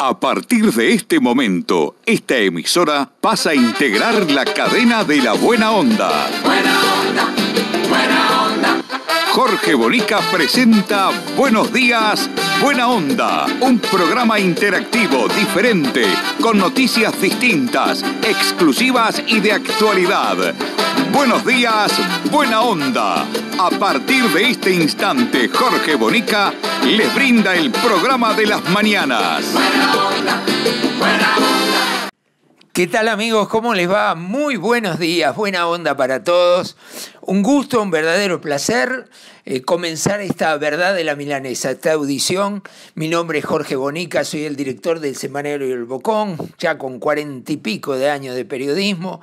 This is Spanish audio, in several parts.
A partir de este momento, esta emisora pasa a integrar la cadena de la buena onda. Buena onda, buena onda. Jorge Bolica presenta Buenos días, Buena Onda, un programa interactivo, diferente, con noticias distintas, exclusivas y de actualidad Buenos días, buena onda. A partir de este instante, Jorge Bonica les brinda el programa de las mañanas. Buena onda, buena onda. ¿Qué tal amigos? ¿Cómo les va? Muy buenos días, buena onda para todos. Un gusto, un verdadero placer eh, comenzar esta verdad de la milanesa, esta audición. Mi nombre es Jorge Bonica, soy el director del y El Bocón, ya con cuarenta y pico de años de periodismo,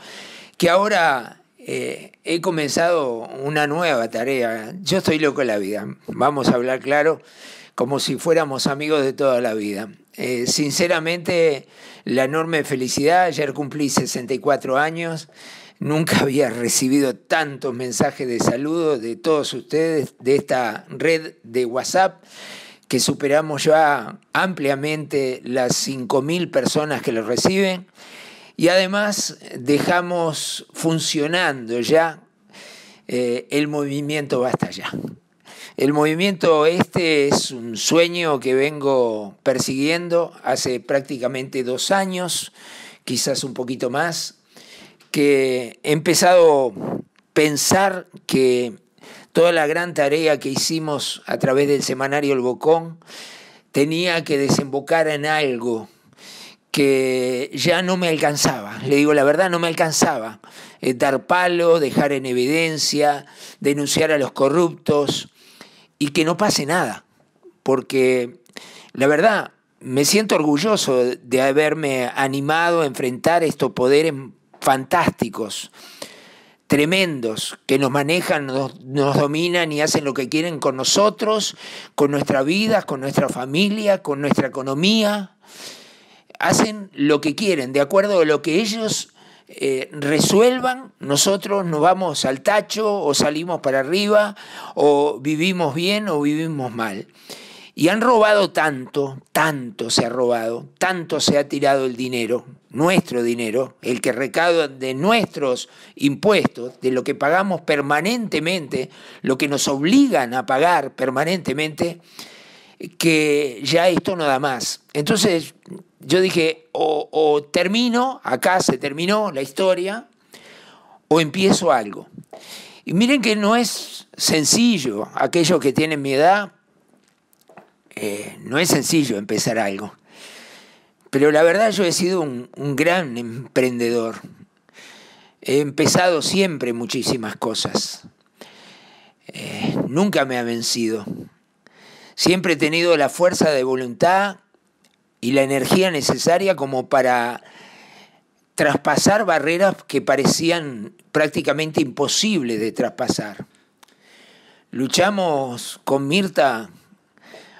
que ahora eh, he comenzado una nueva tarea. Yo estoy loco de la vida, vamos a hablar claro, como si fuéramos amigos de toda la vida. Eh, sinceramente, la enorme felicidad, ayer cumplí 64 años, nunca había recibido tantos mensajes de saludos de todos ustedes, de esta red de WhatsApp que superamos ya ampliamente las 5.000 personas que lo reciben. Y además eh, dejamos funcionando ya eh, el movimiento Basta Ya. El movimiento este es un sueño que vengo persiguiendo hace prácticamente dos años, quizás un poquito más, que he empezado a pensar que toda la gran tarea que hicimos a través del semanario El Bocón tenía que desembocar en algo que ya no me alcanzaba, le digo la verdad, no me alcanzaba. Eh, dar palo, dejar en evidencia, denunciar a los corruptos y que no pase nada, porque la verdad me siento orgulloso de haberme animado a enfrentar estos poderes fantásticos, tremendos, que nos manejan, nos dominan y hacen lo que quieren con nosotros, con nuestra vida, con nuestra familia, con nuestra economía hacen lo que quieren, de acuerdo a lo que ellos eh, resuelvan, nosotros nos vamos al tacho o salimos para arriba o vivimos bien o vivimos mal. Y han robado tanto, tanto se ha robado, tanto se ha tirado el dinero, nuestro dinero, el que recauda de nuestros impuestos, de lo que pagamos permanentemente, lo que nos obligan a pagar permanentemente, que ya esto no da más. Entonces yo dije, o, termino, acá se terminó la historia, o empiezo algo. Y miren que no es sencillo, aquellos que tienen mi edad, eh, no es sencillo empezar algo. Pero la verdad yo he sido un, gran emprendedor. He empezado siempre muchísimas cosas. Eh, nunca me ha vencido. Siempre he tenido la fuerza de voluntad y la energía necesaria como para traspasar barreras que parecían prácticamente imposibles de traspasar. Luchamos con Mirta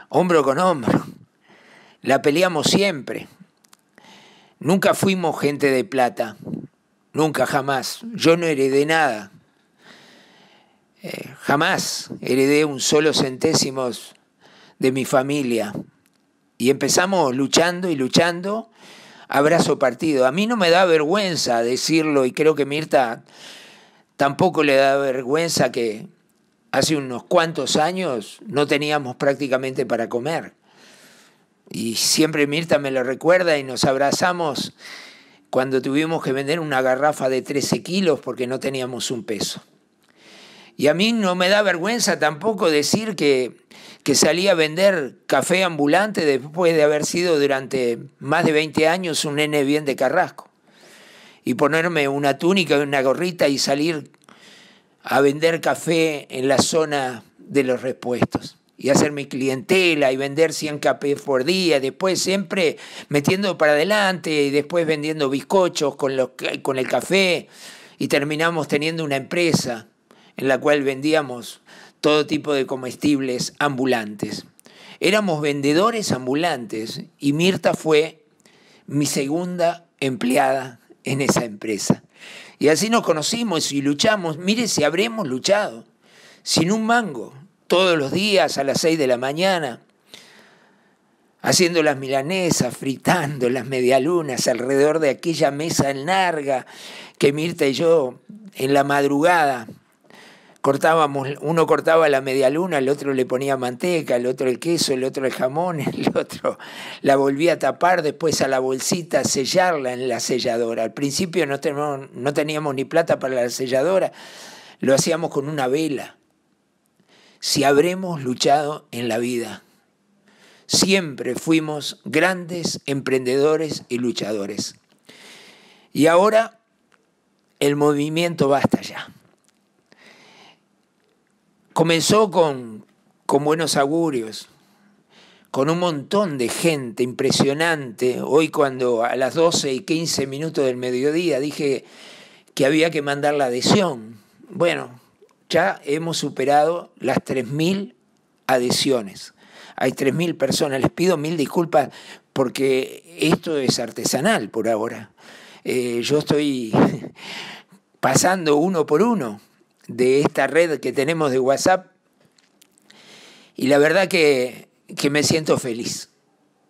hombro con hombro, la peleamos siempre. Nunca fuimos gente de plata, nunca, jamás. Yo no heredé nada, eh, jamás heredé un solo centésimo de mi familia. Y empezamos luchando y luchando, abrazo partido. A mí no me da vergüenza decirlo y creo que Mirta tampoco le da vergüenza que hace unos cuantos años no teníamos prácticamente para comer. Y siempre Mirta me lo recuerda y nos abrazamos cuando tuvimos que vender una garrafa de 13 kilos porque no teníamos un peso. Y a mí no me da vergüenza tampoco decir que que salía a vender café ambulante después de haber sido durante más de 20 años un nene bien de carrasco. Y ponerme una túnica y una gorrita y salir a vender café en la zona de los repuestos y hacer mi clientela y vender 100 cafés por día, después siempre metiendo para adelante y después vendiendo bizcochos con, los, con el café y terminamos teniendo una empresa en la cual vendíamos todo tipo de comestibles ambulantes. Éramos vendedores ambulantes y Mirta fue mi segunda empleada en esa empresa. Y así nos conocimos y luchamos. Mire si habremos luchado sin un mango, todos los días a las 6 de la mañana, haciendo las milanesas, fritando las medialunas alrededor de aquella mesa en larga que Mirta y yo en la madrugada cortábamos, uno cortaba la media luna, el otro le ponía manteca, el otro el queso, el otro el jamón, el otro la volvía a tapar después a la bolsita, sellarla en la selladora. Al principio no teníamos, no teníamos ni plata para la selladora, lo hacíamos con una vela. Si habremos luchado en la vida, siempre fuimos grandes emprendedores y luchadores. Y ahora el movimiento basta ya comenzó con, buenos augurios, con un montón de gente impresionante. Hoy cuando a las 12 y 15 minutos del mediodía dije que había que mandar la adhesión, bueno, ya hemos superado las 3.000 adhesiones. Hay 3.000 personas. Les pido mil disculpas porque esto es artesanal por ahora. Eh, yo estoy pasando uno por uno de esta red que tenemos de WhatsApp y la verdad que, que me siento feliz.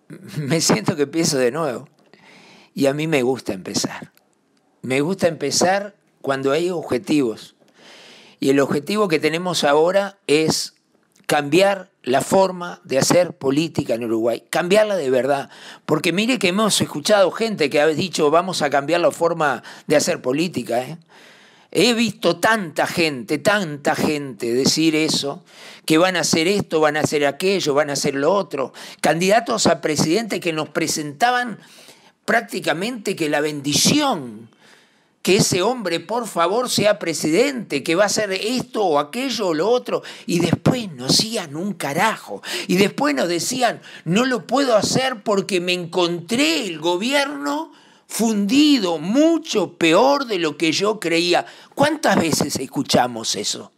Me siento que empiezo de nuevo y a mí me gusta empezar. Me gusta empezar cuando hay objetivos. Y el objetivo que tenemos ahora es cambiar la forma de hacer política en Uruguay, cambiarla de verdad. Porque mire que hemos escuchado gente que ha dicho vamos a cambiar la forma de hacer política. ¿eh? He visto tanta gente, tanta gente decir eso, que van a hacer esto, van a hacer aquello, van a hacer lo otro. Candidatos a presidente que nos presentaban prácticamente que la bendición, que ese hombre por favor sea presidente, que va a hacer esto o aquello o lo otro, y después nos hacían un carajo, y después nos decían, no lo puedo hacer porque me encontré el gobierno fundido, mucho peor de lo que yo creía. ¿Cuántas veces escuchamos eso?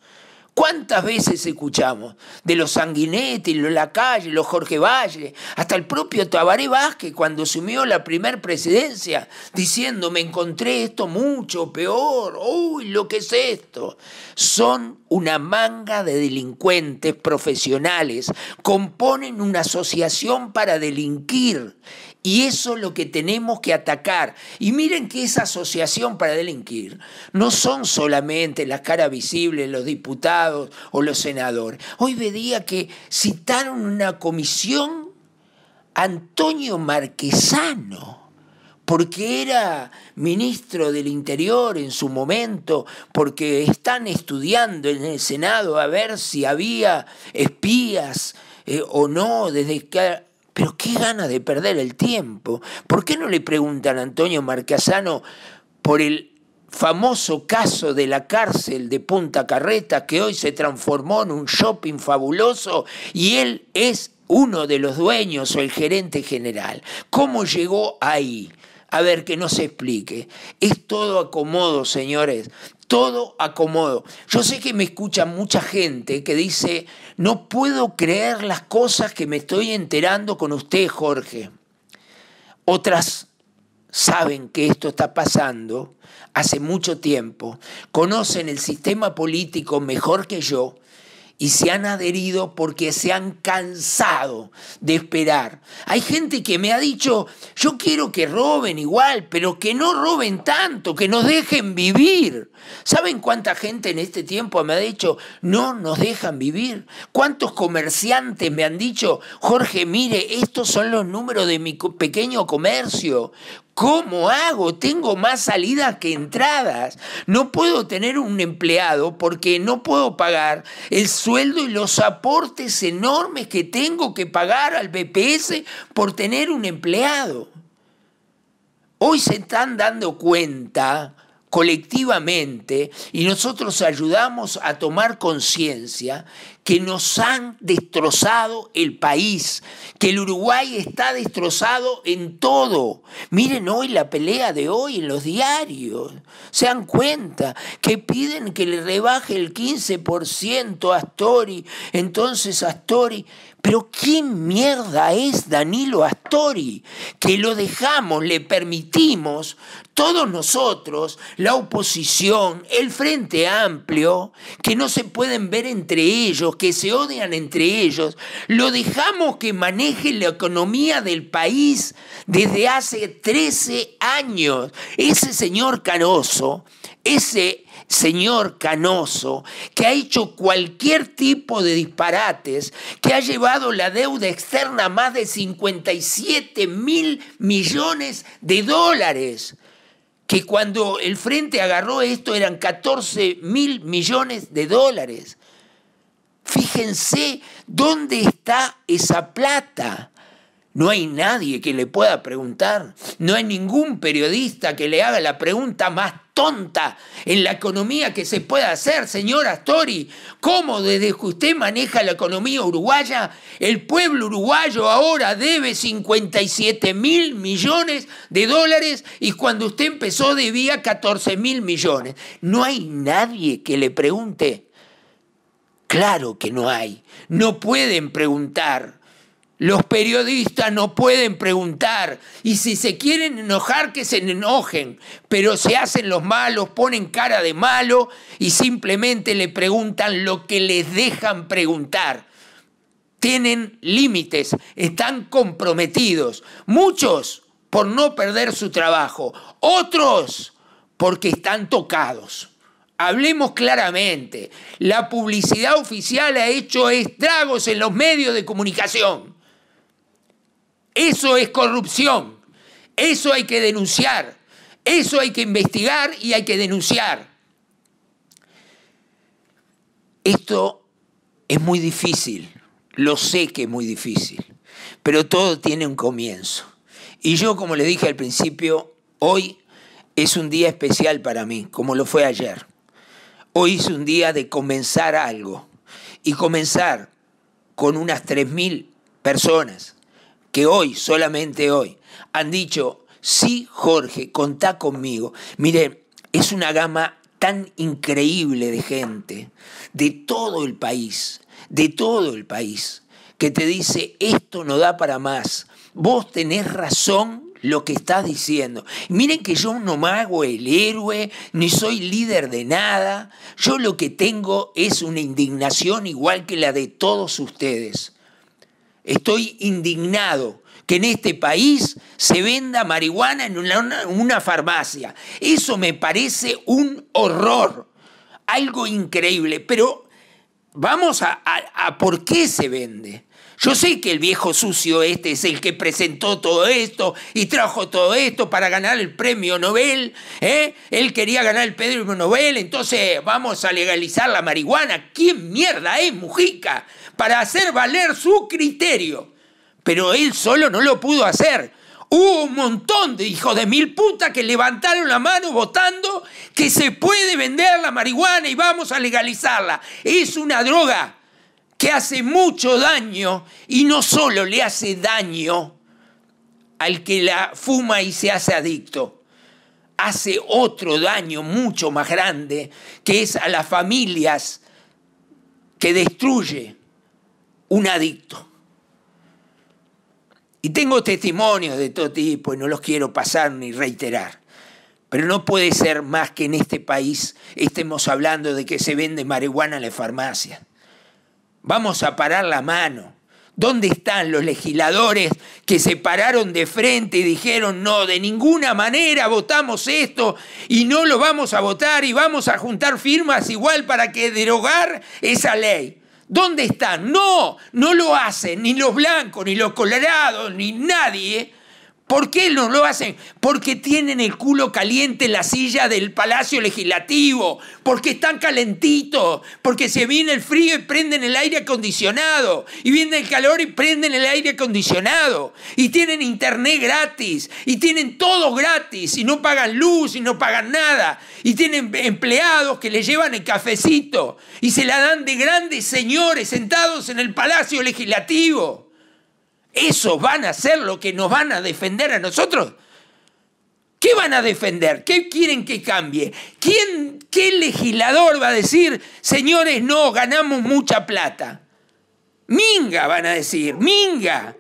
¿Cuántas veces escuchamos de los Sanguinetti, los Lacalle, los Jorge Valle, hasta el propio Tabaré Vázquez cuando asumió la primer presidencia, diciendo me encontré esto mucho peor, uy, lo que es esto? Son una manga de delincuentes profesionales, componen una asociación para delinquir y eso es lo que tenemos que atacar. Y miren que esa asociación para delinquir no son solamente las caras visibles, los diputados, o los senadores. Hoy veía que citaron una comisión Antonio Marquesano, porque era ministro del Interior en su momento, porque están estudiando en el Senado a ver si había espías eh, o no, desde pero qué ganas de perder el tiempo. ¿Por qué no le preguntan a Antonio Marquesano por el famoso caso de la cárcel de Punta Carreta que hoy se transformó en un shopping fabuloso y él es uno de los dueños o el gerente general. ¿Cómo llegó ahí? A ver, que nos explique. Es todo acomodo, señores. Todo acomodo. Yo sé que me escucha mucha gente que dice, no puedo creer las cosas que me estoy enterando con usted, Jorge. Otras saben que esto está pasando hace mucho tiempo, conocen el sistema político mejor que yo y se han adherido porque se han cansado de esperar. Hay gente que me ha dicho, yo quiero que roben igual, pero que no roben tanto, que nos dejen vivir. ¿Saben cuánta gente en este tiempo me ha dicho, no nos dejan vivir? ¿Cuántos comerciantes me han dicho, Jorge, mire, estos son los números de mi pequeño comercio? ¿Cómo hago? Tengo más salidas que entradas. No puedo tener un empleado porque no puedo pagar el sueldo y los aportes enormes que tengo que pagar al BPS por tener un empleado. Hoy se están dando cuenta colectivamente y nosotros ayudamos a tomar conciencia que nos han destrozado el país, que el Uruguay está destrozado en todo. Miren hoy la pelea de hoy en los diarios, se dan cuenta que piden que le rebaje el 15% a Astori, entonces Astori pero qué mierda es Danilo Astori? Que lo dejamos, le permitimos, todos nosotros, la oposición, el Frente Amplio, que no se pueden ver entre ellos, que se odian entre ellos, lo dejamos que maneje la economía del país desde hace 13 años. Ese señor Canoso, ese señor canoso que ha hecho cualquier tipo de disparates, que ha llevado la deuda externa a más de 57 mil millones de dólares, que cuando el Frente agarró esto eran 14 mil millones de dólares. Fíjense dónde está esa plata. No hay nadie que le pueda preguntar. No hay ningún periodista que le haga la pregunta más tonta en la economía que se pueda hacer, señor Astori. ¿Cómo desde que usted maneja la economía uruguaya, el pueblo uruguayo ahora debe 57 mil millones de dólares y cuando usted empezó debía 14 mil millones? No hay nadie que le pregunte. Claro que no hay. No pueden preguntar. Los periodistas no pueden preguntar y si se quieren enojar que se enojen, pero se hacen los malos, ponen cara de malo y simplemente le preguntan lo que les dejan preguntar. Tienen límites, están comprometidos, muchos por no perder su trabajo, otros porque están tocados. Hablemos claramente, la publicidad oficial ha hecho estragos en los medios de comunicación eso es corrupción. Eso hay que denunciar. Eso hay que investigar y hay que denunciar. Esto es muy difícil. Lo sé que es muy difícil. Pero todo tiene un comienzo. Y yo, como le dije al principio, hoy es un día especial para mí, como lo fue ayer. Hoy es un día de comenzar algo. Y comenzar con unas 3.000 personas que hoy, solamente hoy, han dicho, sí Jorge, contá conmigo. Mire, es una gama tan increíble de gente, de todo el país, de todo el país, que te dice, esto no da para más, vos tenés razón lo que estás diciendo. Miren que yo no me hago el héroe, ni soy líder de nada. Yo lo que tengo es una indignación igual que la de todos ustedes. Estoy indignado que en este país se venda marihuana en una, farmacia. Eso me parece un horror, algo increíble. Pero vamos a por qué se vende. Yo sé que el viejo sucio este es el que presentó todo esto y trajo todo esto para ganar el premio Nobel. ¿eh? Él quería ganar el premio Nobel, entonces vamos a legalizar la marihuana. ¿Quién mierda es Mujica? Para hacer valer su criterio. Pero él solo no lo pudo hacer. Hubo un montón de hijos de mil putas que levantaron la mano votando que se puede vender la marihuana y vamos a legalizarla. Es una droga que hace mucho daño y no solo le hace daño al que la fuma y se hace adicto, hace otro daño mucho más grande que es a las familias que destruye un adicto. Y tengo testimonios de todo tipo y no los quiero pasar ni reiterar. Pero no puede ser más que en este país estemos hablando de que se vende marihuana en las farmacias Vamos a parar la mano. ¿Dónde están los legisladores que se pararon de frente y dijeron, no, de ninguna manera votamos esto y no lo vamos a votar y vamos a juntar firmas igual para que derogar esa ley? ¿Dónde están? No, no lo hacen ni los blancos, ni los colorados, ni nadie ¿Por qué no lo hacen? Porque tienen el culo caliente en la silla del Palacio Legislativo, porque están calentitos, porque se viene el frío y prenden el aire acondicionado, y viene el calor y prenden el aire acondicionado, y tienen internet gratis, y tienen todo gratis, y no pagan luz, y no pagan nada, y tienen empleados que les llevan el cafecito, y se la dan de grandes señores sentados en el Palacio Legislativo. ¿Esos van a ser lo que nos van a defender a nosotros? ¿Qué van a defender? ¿Qué quieren que cambie? ¿Quién, ¿Qué legislador va a decir, señores, no, ganamos mucha plata? Minga van a decir, minga.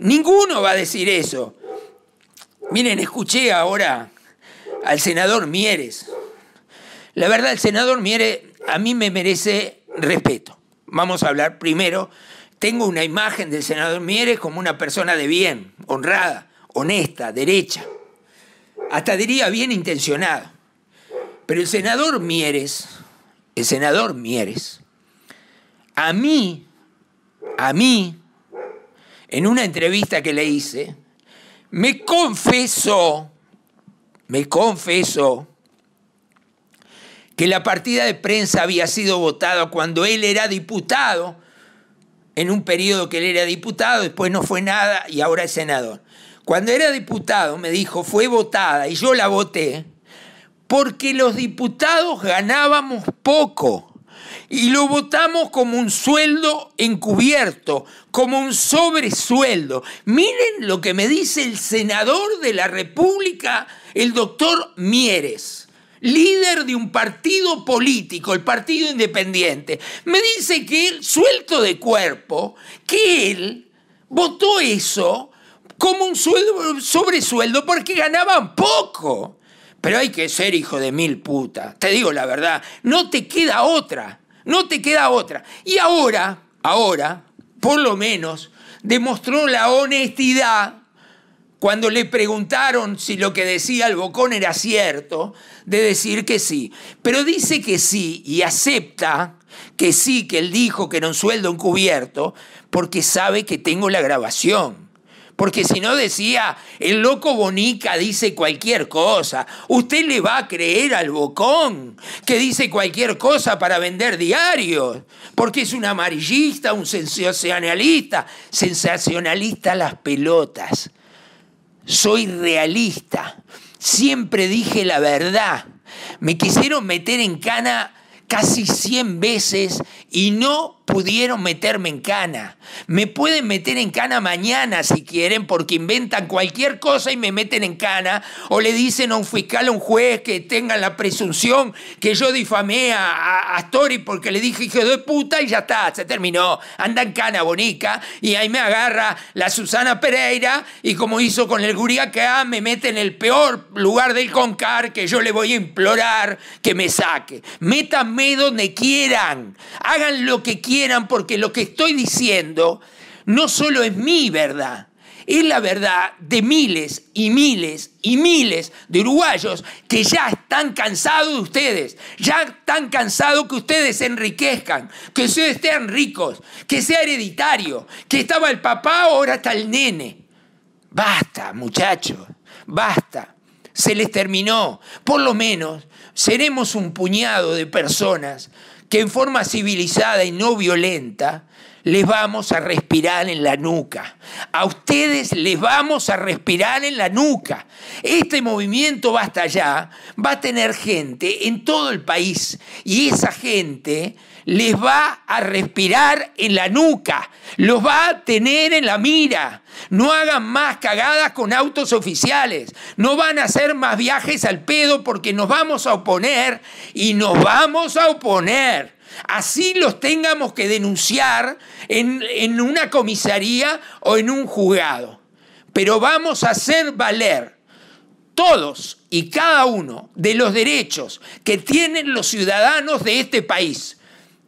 Ninguno va a decir eso. Miren, escuché ahora al senador Mieres. La verdad, el senador Mieres a mí me merece respeto. Vamos a hablar primero tengo una imagen del senador Mieres como una persona de bien, honrada, honesta, derecha, hasta diría bien intencionada. Pero el senador Mieres, el senador Mieres, a mí, a mí, en una entrevista que le hice, me confesó, me confesó que la partida de prensa había sido votada cuando él era diputado en un periodo que él era diputado, después no fue nada y ahora es senador. Cuando era diputado me dijo, fue votada y yo la voté porque los diputados ganábamos poco y lo votamos como un sueldo encubierto, como un sobresueldo. Miren lo que me dice el senador de la República, el doctor Mieres líder de un partido político, el Partido Independiente, me dice que él, suelto de cuerpo, que él votó eso como un sueldo, sobresueldo porque ganaban poco. Pero hay que ser hijo de mil putas, te digo la verdad, no te queda otra, no te queda otra. Y ahora, ahora, por lo menos, demostró la honestidad cuando le preguntaron si lo que decía el Bocón era cierto, de decir que sí. Pero dice que sí y acepta que sí, que él dijo que no un sueldo encubierto, porque sabe que tengo la grabación. Porque si no decía, el loco Bonica dice cualquier cosa. Usted le va a creer al bocón que dice cualquier cosa para vender diarios. Porque es un amarillista, un sensacionalista. Sensacionalista las pelotas soy realista, siempre dije la verdad. Me quisieron meter en cana casi 100 veces y no pudieron meterme en cana. Me pueden meter en cana mañana si quieren porque inventan cualquier cosa y me meten en cana o le dicen a un fiscal, a un juez que tenga la presunción que yo difamé a, a, porque le dije hijo de puta y ya está, se terminó. Anda en cana, bonica. Y ahí me agarra la Susana Pereira y como hizo con el A, me mete en el peor lugar del Concar que yo le voy a implorar que me saque donde quieran, hagan lo que quieran, porque lo que estoy diciendo no solo es mi verdad, es la verdad de miles y miles y miles de uruguayos que ya están cansados de ustedes, ya están cansados que ustedes se enriquezcan, que ustedes sean ricos, que sea hereditario, que estaba el papá, ahora está el nene. Basta, muchachos, basta. Se les terminó. Por lo menos seremos un puñado de personas que en forma civilizada y no violenta les vamos a respirar en la nuca. A ustedes les vamos a respirar en la nuca. Este movimiento va hasta allá, va a tener gente en todo el país y esa gente les va a respirar en la nuca, los va a tener en la mira. No hagan más cagadas con autos oficiales, no van a hacer más viajes al pedo porque nos vamos a oponer y nos vamos a oponer. Así los tengamos que denunciar en, una comisaría o en un juzgado. Pero vamos a hacer valer todos y cada uno de los derechos que tienen los ciudadanos de este país.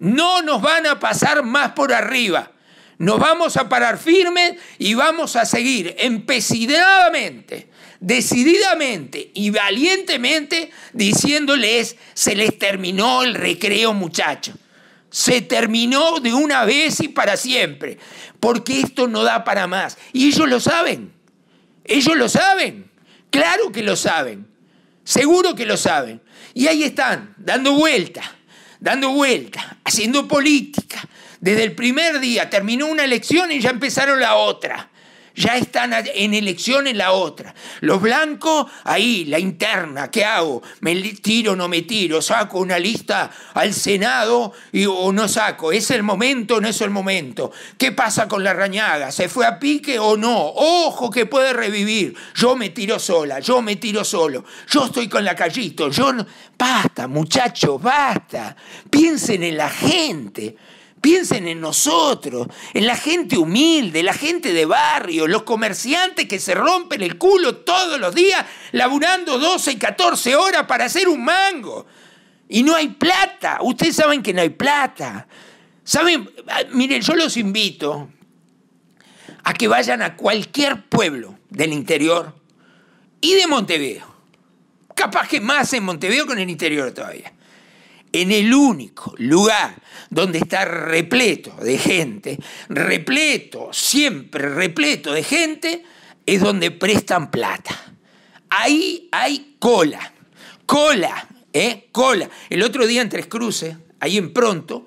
No nos van a pasar más por arriba. Nos vamos a parar firmes y vamos a seguir empecinadamente, decididamente y valientemente diciéndoles, se les terminó el recreo muchachos. Se terminó de una vez y para siempre, porque esto no da para más. Y ellos lo saben, ellos lo saben, claro que lo saben, seguro que lo saben. Y ahí están, dando vueltas dando vuelta, haciendo política. Desde el primer día terminó una elección y ya empezaron la otra ya están en elección en la otra. Los blancos, ahí, la interna, ¿qué hago? ¿Me tiro, o no me tiro? ¿Saco una lista al Senado y, o no saco? ¿Es el momento o no es el momento? ¿Qué pasa con la rañaga? ¿Se fue a pique o no? Ojo que puede revivir. Yo me tiro sola, yo me tiro solo. Yo estoy con la callito, yo Basta, muchachos, basta. Piensen en la gente. Piensen en nosotros, en la gente humilde, la gente de barrio, los comerciantes que se rompen el culo todos los días, laburando 12 y 14 horas para hacer un mango. Y no hay plata. Ustedes saben que no hay plata. Saben, ah, miren, yo los invito a que vayan a cualquier pueblo del interior y de Montevideo. Capaz que más en Montevideo que en el interior todavía en el único lugar donde está repleto de gente, repleto, siempre repleto de gente, es donde prestan plata. Ahí hay cola, cola, ¿eh? Cola. El otro día en Tres Cruces, ahí en pronto,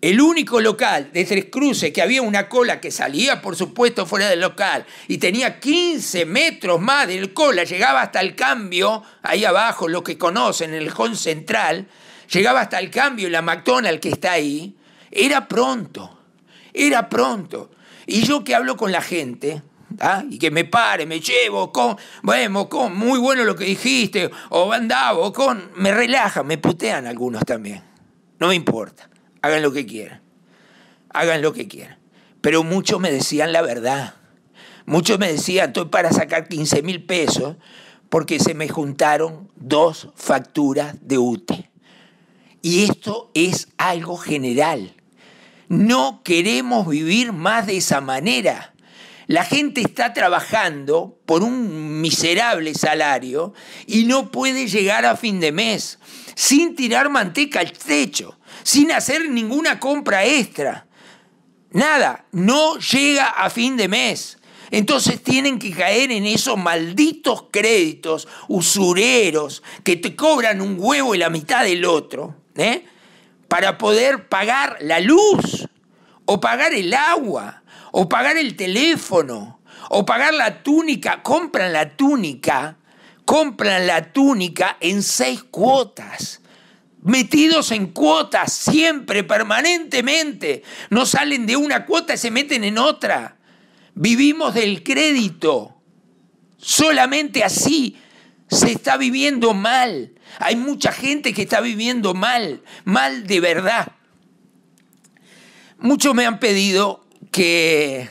el único local de Tres Cruces que había una cola que salía, por supuesto, fuera del local y tenía 15 metros más de cola, llegaba hasta el cambio, ahí abajo, lo que conocen, el Hall Central, llegaba hasta el cambio y la McDonald's que está ahí, era pronto, era pronto. Y yo que hablo con la gente, ¿ah? y que me pare, me llevo, con, bueno, con, muy bueno lo que dijiste, o o con, me relajan, me putean algunos también. No me importa, hagan lo que quieran, hagan lo que quieran. Pero muchos me decían la verdad, muchos me decían, estoy para sacar 15 mil pesos porque se me juntaron dos facturas de UTE. Y esto es algo general. No queremos vivir más de esa manera. La gente está trabajando por un miserable salario y no puede llegar a fin de mes sin tirar manteca al techo, sin hacer ninguna compra extra. Nada, no llega a fin de mes. Entonces tienen que caer en esos malditos créditos usureros que te cobran un huevo y la mitad del otro ¿eh? para poder pagar la luz, o pagar el agua, o pagar el teléfono, o pagar la túnica. Compran la túnica, compran la túnica en seis cuotas metidos en cuotas siempre, permanentemente. No salen de una cuota y se meten en otra. Vivimos del crédito. Solamente así se está viviendo mal. Hay mucha gente que está viviendo mal, mal de verdad. Muchos me han pedido que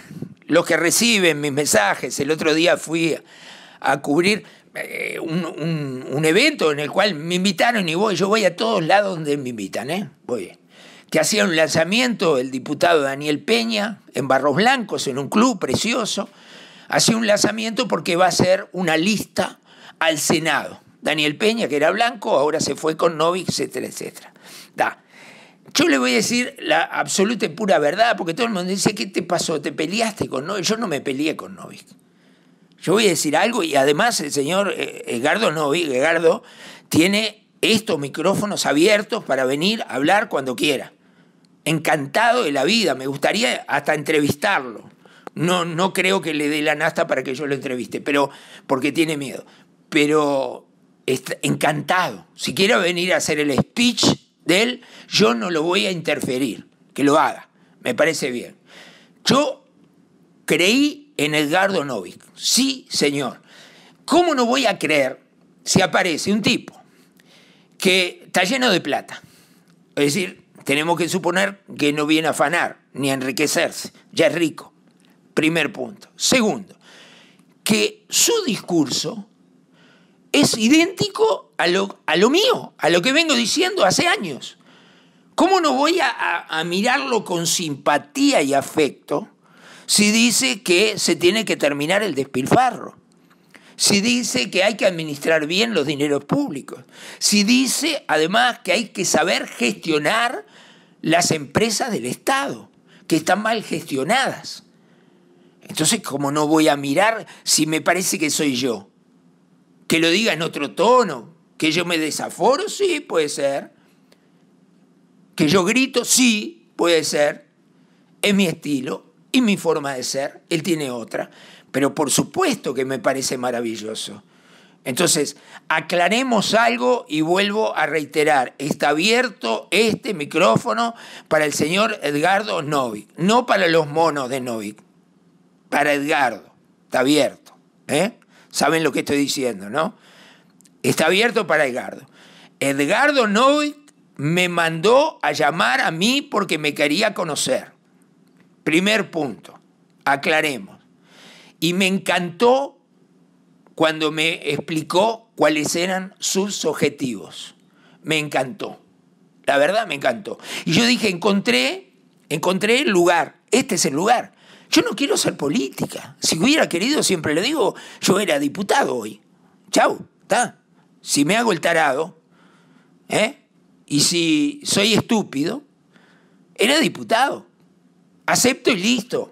los que reciben mis mensajes, el otro día fui a cubrir eh, un, evento en el cual me invitaron y voy, yo voy a todos lados donde me invitan, ¿eh? Voy. Que hacía un lanzamiento el diputado Daniel Peña en Barros Blancos, en un club precioso. Hacía un lanzamiento porque va a ser una lista al Senado. Daniel Peña, que era blanco, ahora se fue con Novik, etcétera, etcétera. Da. Yo le voy a decir la absoluta y pura verdad, porque todo el mundo dice, ¿qué te pasó? ¿Te peleaste con Novik? Yo no me peleé con Novik. Yo voy a decir algo y además el señor eh, Edgardo Novik, Edgardo, tiene estos micrófonos abiertos para venir a hablar cuando quiera. Encantado de la vida, me gustaría hasta entrevistarlo. No, no creo que le dé la nasta para que yo lo entreviste, pero porque tiene miedo pero encantado. Si quiero venir a hacer el speech de él, yo no lo voy a interferir, que lo haga, me parece bien. Yo creí en Edgardo Novik, sí señor. ¿Cómo no voy a creer si aparece un tipo que está lleno de plata? Es decir, tenemos que suponer que no viene a afanar ni a enriquecerse, ya es rico. Primer punto. Segundo, que su discurso es idéntico a lo, a lo mío, a lo que vengo diciendo hace años. ¿Cómo no voy a, a mirarlo con simpatía y afecto si dice que se tiene que terminar el despilfarro? si dice que hay que administrar bien los dineros públicos, si dice además que hay que saber gestionar las empresas del Estado, que están mal gestionadas. Entonces, ¿cómo no voy a mirar si me parece que soy yo? que lo diga en otro tono, que yo me desaforo, sí, puede ser, que yo grito, sí, puede ser, es mi estilo y mi forma de ser, él tiene otra, pero por supuesto que me parece maravilloso. Entonces, aclaremos algo y vuelvo a reiterar, está abierto este micrófono para el señor Edgardo Novik, no para los monos de Novik, para Edgardo, está abierto. ¿eh? saben lo que estoy diciendo, ¿no? Está abierto para Edgardo. Edgardo noy me mandó a llamar a mí porque me quería conocer. Primer punto, aclaremos. Y me encantó cuando me explicó cuáles eran sus objetivos. Me encantó. La verdad me encantó. Y yo dije, encontré, encontré el lugar. Este es el lugar. Yo no quiero ser política. Si hubiera querido, siempre le digo, yo era diputado hoy. Chau, ¿está? Si me hago el tarado, ¿eh? Y si soy estúpido, era diputado. Acepto y listo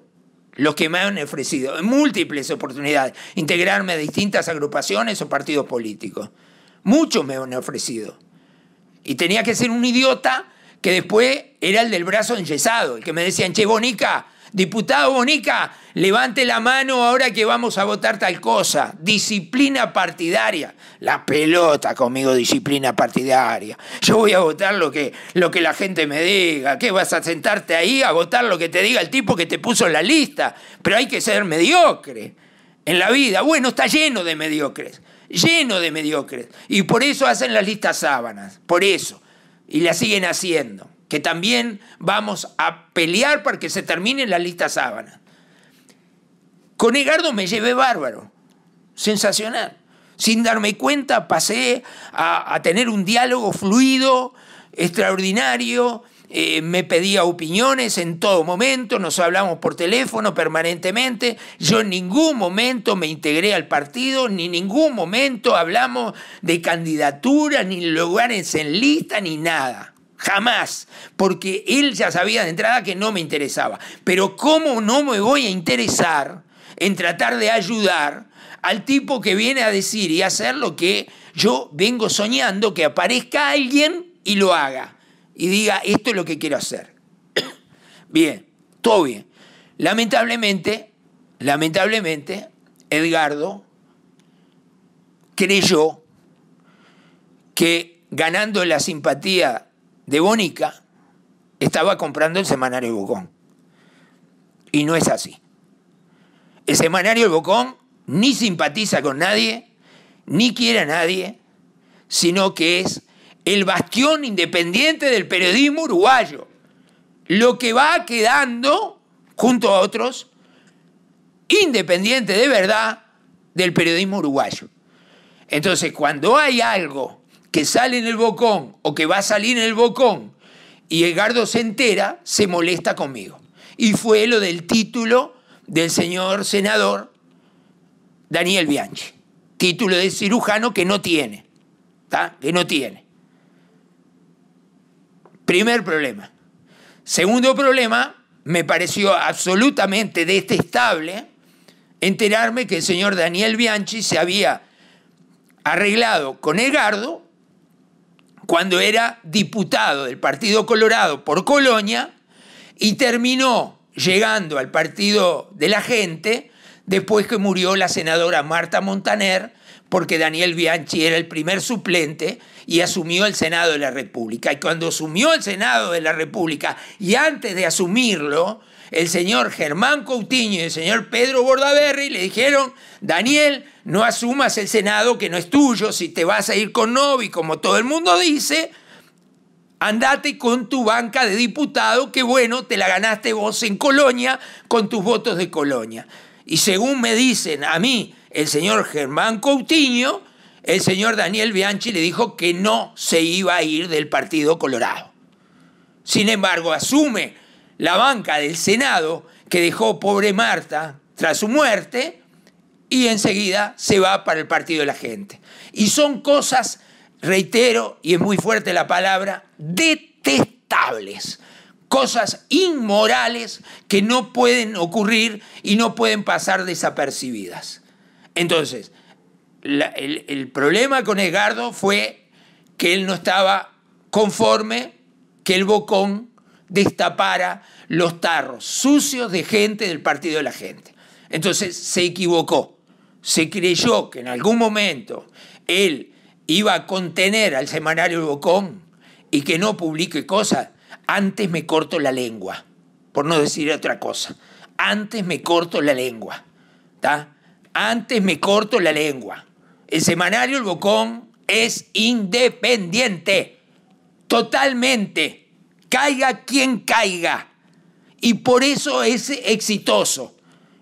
los que me han ofrecido en múltiples oportunidades, integrarme a distintas agrupaciones o partidos políticos. Muchos me han ofrecido. Y tenía que ser un idiota que después era el del brazo enyesado, el que me decían, che, Bonica, diputado Bonica, levante la mano ahora que vamos a votar tal cosa. Disciplina partidaria. La pelota conmigo, disciplina partidaria. Yo voy a votar lo que, lo que la gente me diga. ¿Qué vas a sentarte ahí a votar lo que te diga el tipo que te puso en la lista? Pero hay que ser mediocre en la vida. Bueno, está lleno de mediocres, lleno de mediocres. Y por eso hacen las listas sábanas, por eso. Y las siguen haciendo que también vamos a pelear para que se termine la lista sábana. Con Egardo me llevé bárbaro, sensacional. Sin darme cuenta pasé a, tener un diálogo fluido, extraordinario, eh, me pedía opiniones en todo momento, nos hablamos por teléfono permanentemente, yo en ningún momento me integré al partido, ni en ningún momento hablamos de candidaturas ni lugares en lista, ni nada. Jamás, porque él ya sabía de entrada que no me interesaba. Pero ¿cómo no me voy a interesar en tratar de ayudar al tipo que viene a decir y hacer lo que yo vengo soñando, que aparezca alguien y lo haga? Y diga, esto es lo que quiero hacer. bien, todo bien. Lamentablemente, lamentablemente, Edgardo creyó que ganando la simpatía de Bónica, estaba comprando el semanario Bocón. Y no es así. El semanario El Bocón ni simpatiza con nadie, ni quiere a nadie, sino que es el bastión independiente del periodismo uruguayo. Lo que va quedando, junto a otros, independiente de verdad del periodismo uruguayo. Entonces, cuando hay algo que sale en el bocón o que va a salir en el bocón y Edgardo se entera, se molesta conmigo. Y fue lo del título del señor senador Daniel Bianchi. Título de cirujano que no tiene. Que no tiene. Primer problema. Segundo problema, me pareció absolutamente detestable enterarme que el señor Daniel Bianchi se había arreglado con Edgardo cuando era diputado del Partido Colorado por Colonia y terminó llegando al Partido de la Gente después que murió la senadora Marta Montaner, porque Daniel Bianchi era el primer suplente y asumió el Senado de la República. Y cuando asumió el Senado de la República y antes de asumirlo, el señor Germán Coutinho y el señor Pedro Bordaberry le dijeron, Daniel, no asumas el Senado que no es tuyo, si te vas a ir con Novi, como todo el mundo dice, andate con tu banca de diputado, que bueno, te la ganaste vos en Colonia con tus votos de Colonia. Y según me dicen a mí el señor Germán Coutinho, el señor Daniel Bianchi le dijo que no se iba a ir del Partido Colorado. Sin embargo, asume la banca del Senado que dejó pobre Marta tras su muerte y enseguida se va para el Partido de la Gente. Y son cosas, reitero, y es muy fuerte la palabra, detestables cosas inmorales que no pueden ocurrir y no pueden pasar desapercibidas. Entonces, el, el, problema con Edgardo fue que él no estaba conforme que el Bocón destapara los tarros sucios de gente del Partido de la Gente. Entonces se equivocó. Se creyó que en algún momento él iba a contener al semanario Bocón y que no publique cosas. Antes me corto la lengua, por no decir otra cosa. Antes me corto la lengua. Antes me corto la lengua. El semanario El Bocón es independiente. Totalmente caiga quien caiga. Y por eso es exitoso.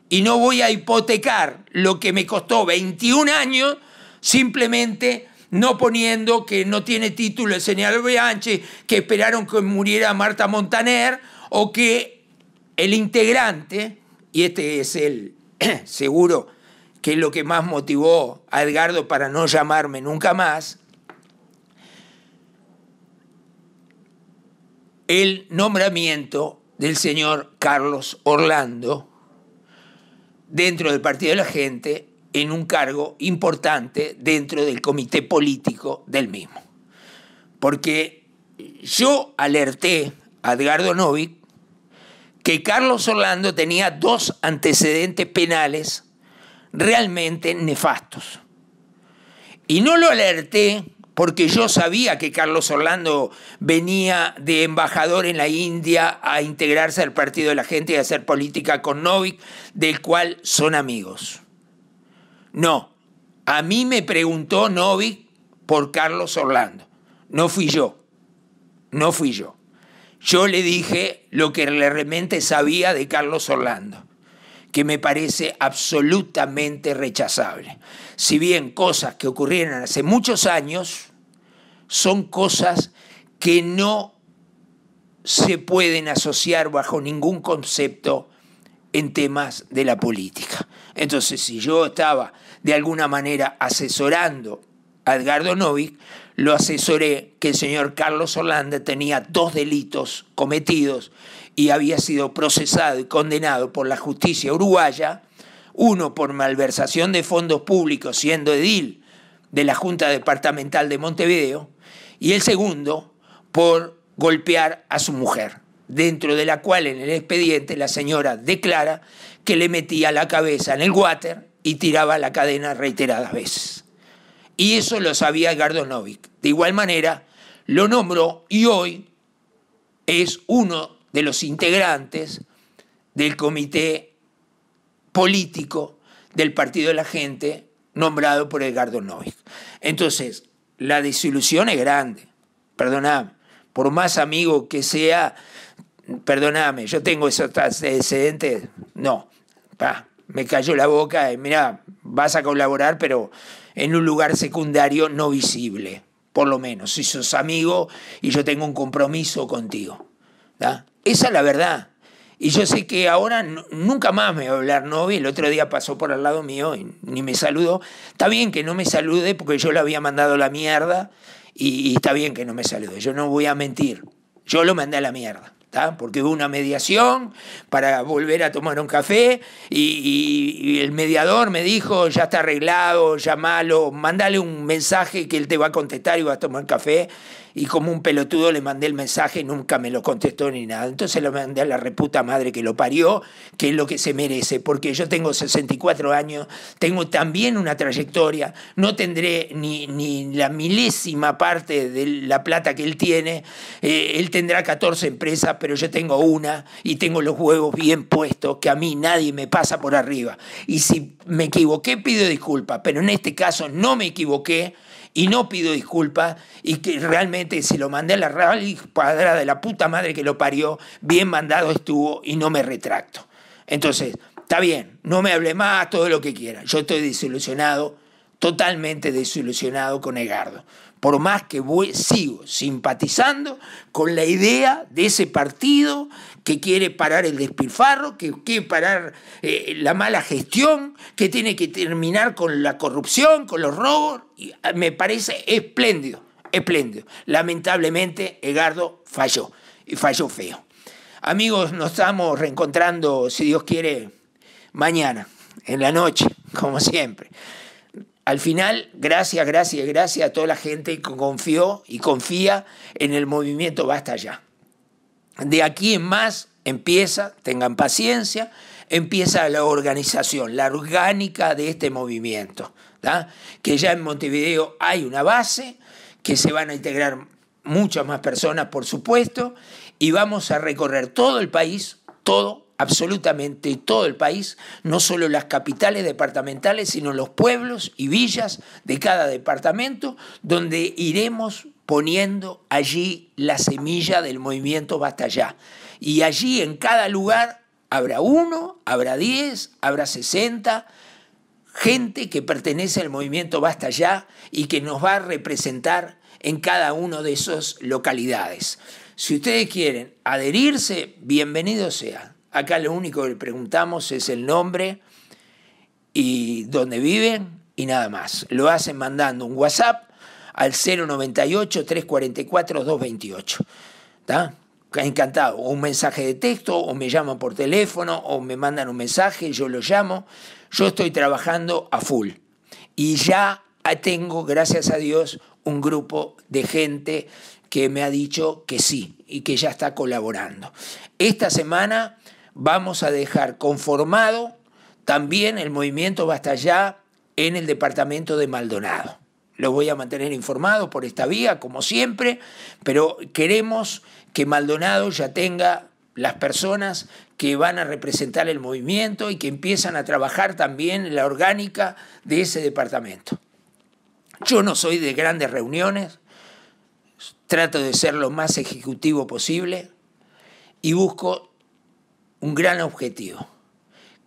Y no voy a hipotecar lo que me costó 21 años simplemente no poniendo que no tiene título el señor Bianchi, que esperaron que muriera Marta Montaner o que el integrante, y este es el seguro que es lo que más motivó a Edgardo para no llamarme nunca más, el nombramiento del señor Carlos Orlando dentro del Partido de la Gente en un cargo importante dentro del comité político del mismo. Porque yo alerté a Edgardo Novik que Carlos Orlando tenía dos antecedentes penales realmente nefastos. Y no lo alerté porque yo sabía que Carlos Orlando venía de embajador en la India a integrarse al Partido de la Gente y a hacer política con Novik, del cual son amigos. No, a mí me preguntó Novik por Carlos Orlando, no fui yo, no fui yo. Yo le dije lo que realmente sabía de Carlos Orlando que me parece absolutamente rechazable. Si bien cosas que ocurrieron hace muchos años son cosas que no se pueden asociar bajo ningún concepto en temas de la política. Entonces, si yo estaba de alguna manera asesorando a Edgardo Novik, lo asesoré que el señor Carlos Holanda tenía dos delitos cometidos y había sido procesado y condenado por la justicia uruguaya, uno por malversación de fondos públicos siendo edil de la Junta Departamental de Montevideo, y el segundo por golpear a su mujer, dentro de la cual en el expediente la señora declara que le metía la cabeza en el water y tiraba la cadena reiteradas veces. Y eso lo sabía Gardonovic. De igual manera, lo nombró y hoy es uno de los integrantes del comité político del Partido de la Gente nombrado por Edgardo Novik. Entonces, la desilusión es grande, Perdona por más amigo que sea, Perdóname, yo tengo esos antecedentes, no, pa, me cayó la boca mira, vas a colaborar, pero en un lugar secundario no visible, por lo menos, si sos amigo y yo tengo un compromiso contigo. ¿da? Esa es la verdad. Y yo sé que ahora nunca más me va a hablar novia. El otro día pasó por al lado mío y ni me saludó. Está bien que no me salude porque yo le había mandado la mierda y, está bien que no me salude. Yo no voy a mentir. Yo lo mandé a la mierda. Porque hubo una mediación para volver a tomar un café y, el mediador me dijo, ya está arreglado, llámalo, mandale un mensaje que él te va a contestar y vas a tomar café y como un pelotudo le mandé el mensaje, nunca me lo contestó ni nada. Entonces lo mandé a la reputa madre que lo parió, que es lo que se merece, porque yo tengo 64 años, tengo también una trayectoria, no tendré ni, ni la milésima parte de la plata que él tiene, eh, él tendrá 14 empresas, pero yo tengo una y tengo los huevos bien puestos, que a mí nadie me pasa por arriba. Y si me equivoqué, pido disculpas, pero en este caso no me equivoqué y no pido disculpas y que realmente se lo mandé a la real cuadrada de la puta madre que lo parió, bien mandado estuvo y no me retracto. Entonces, está bien, no me hable más, todo lo que quiera. Yo estoy desilusionado, totalmente desilusionado con Egardo. Por más que voy, sigo simpatizando con la idea de ese partido que quiere parar el despilfarro, que quiere parar eh, la mala gestión, que tiene que terminar con la corrupción, con los robos. Y ah, me parece espléndido, espléndido. Lamentablemente, Egardo falló, y falló feo. Amigos, nos estamos reencontrando, si Dios quiere, mañana, en la noche, como siempre. Al final, gracias, gracias, gracias a toda la gente que confió y confía en el movimiento Basta Ya. De aquí en más empieza, tengan paciencia, empieza la organización, la orgánica de este movimiento, que ya en Montevideo hay una base, que se van a integrar muchas más personas, por supuesto, y vamos a recorrer todo el país, todo, absolutamente todo el país, no solo las capitales departamentales, sino los pueblos y villas de cada departamento, donde iremos poniendo allí la semilla del movimiento Basta Ya Y allí en cada lugar habrá uno, habrá diez, habrá sesenta, gente que pertenece al movimiento Basta Ya y que nos va a representar en cada uno de esas localidades. Si ustedes quieren adherirse, bienvenido sea. Acá lo único que le preguntamos es el nombre y dónde viven y nada más. Lo hacen mandando un WhatsApp al 098-344-228. 228 Encantado. O un mensaje de texto, o me llaman por teléfono, o me mandan un mensaje, yo lo llamo. Yo estoy trabajando a full. Y ya tengo, gracias a Dios, un grupo de gente que me ha dicho que sí y que ya está colaborando. Esta semana vamos a dejar conformado también el movimiento Basta Ya en el departamento de Maldonado los voy a mantener informados por esta vía, como siempre, pero queremos que Maldonado ya tenga las personas que van a representar el movimiento y que empiezan a trabajar también la orgánica de ese departamento. Yo no soy de grandes reuniones, trato de ser lo más ejecutivo posible y busco un gran objetivo,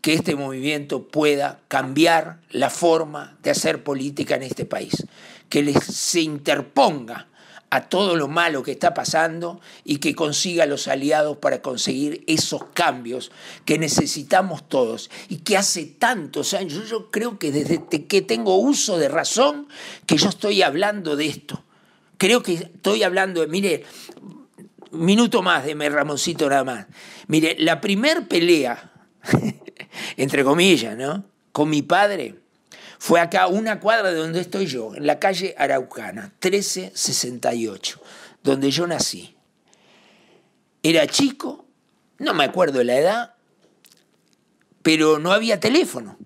que este movimiento pueda cambiar la forma de hacer política en este país, que les se interponga a todo lo malo que está pasando y que consiga los aliados para conseguir esos cambios que necesitamos todos y que hace tantos años, yo, creo que desde que tengo uso de razón que yo estoy hablando de esto. Creo que estoy hablando de, mire, minuto más, mi Ramoncito nada más. Mire, la primer pelea entre comillas, ¿no? Con mi padre. Fue acá, una cuadra de donde estoy yo, en la calle Araucana, 1368, donde yo nací. Era chico, no me acuerdo de la edad, pero no había teléfono.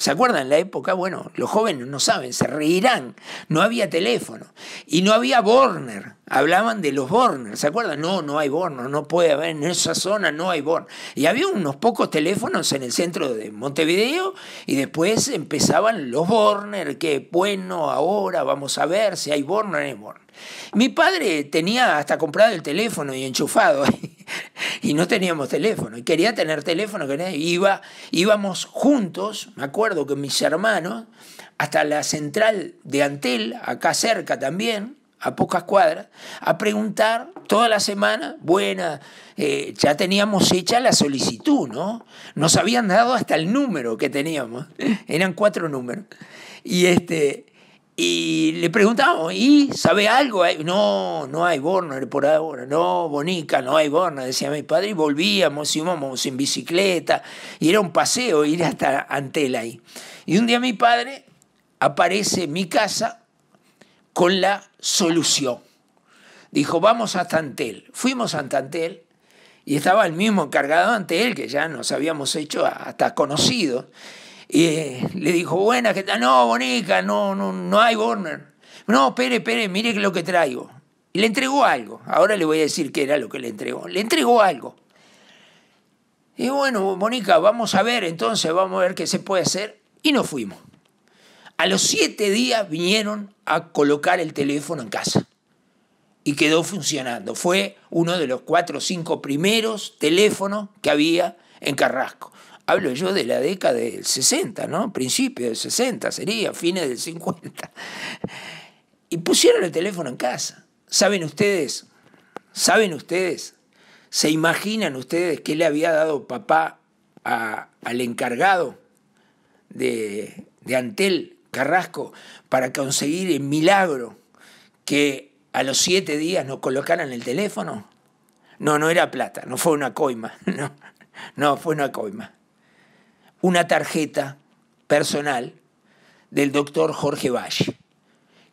¿Se acuerdan la época? Bueno, los jóvenes no saben, se reirán. No había teléfono y no había Borner. Hablaban de los Borner, ¿se acuerdan? No, no hay Borner, no puede haber, en esa zona no hay Borner. Y había unos pocos teléfonos en el centro de Montevideo y después empezaban los Borner, que bueno, ahora vamos a ver si hay Borner o no hay Borner. Mi padre tenía hasta comprado el teléfono y enchufado, y no teníamos teléfono, y quería tener teléfono, quería, iba, íbamos juntos, me acuerdo que mis hermanos, hasta la central de Antel, acá cerca también, a pocas cuadras, a preguntar toda la semana, buena, eh, ya teníamos hecha la solicitud, ¿no? Nos habían dado hasta el número que teníamos, eran cuatro números. Y, este, y le preguntamos, ¿y sabe algo? No, no hay Borner por ahora, no, Bonica, no hay borna decía mi padre. Y volvíamos, íbamos en bicicleta, y era un paseo ir hasta Antel ahí. Y un día mi padre aparece en mi casa con la solución. Dijo, vamos hasta Antel. Fuimos a Antel y estaba el mismo encargado de Antel, que ya nos habíamos hecho hasta conocidos. Y eh, le dijo, buena, ¿qué tal? No, Bonica no, no, no hay Warner. No, espere, espere, mire lo que traigo. Y le entregó algo. Ahora le voy a decir qué era lo que le entregó. Le entregó algo. Y bueno, Bonica vamos a ver, entonces vamos a ver qué se puede hacer. Y nos fuimos. A los siete días vinieron a colocar el teléfono en casa. Y quedó funcionando. Fue uno de los cuatro o cinco primeros teléfonos que había en Carrasco hablo yo de la década del 60, ¿no? Principio del 60 sería, fines del 50. Y pusieron el teléfono en casa. ¿Saben ustedes? ¿Saben ustedes? ¿Se imaginan ustedes qué le había dado papá al encargado de, Antel Carrasco para conseguir el milagro que a los siete días nos colocaran el teléfono? No, no era plata, no fue una coima, no, no fue una coima una tarjeta personal del doctor Jorge Valle,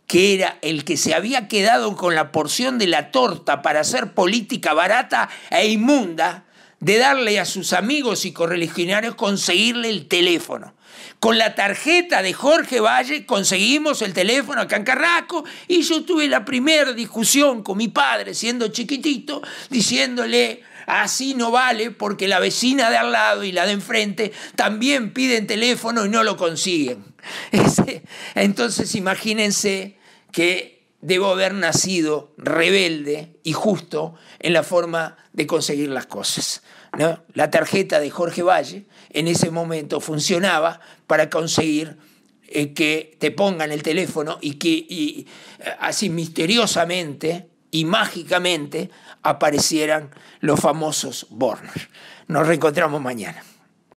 que era el que se había quedado con la porción de la torta para hacer política barata e inmunda de darle a sus amigos y correligionarios conseguirle el teléfono. Con la tarjeta de Jorge Valle conseguimos el teléfono acá en Carrasco y yo tuve la primera discusión con mi padre siendo chiquitito diciéndole Así no vale porque la vecina de al lado y la de enfrente también piden teléfono y no lo consiguen. Entonces imagínense que debo haber nacido rebelde y justo en la forma de conseguir las cosas. La tarjeta de Jorge Valle en ese momento funcionaba para conseguir eh, que te pongan el teléfono y que y, eh, así misteriosamente y mágicamente aparecieran los famosos Borner. Nos reencontramos mañana.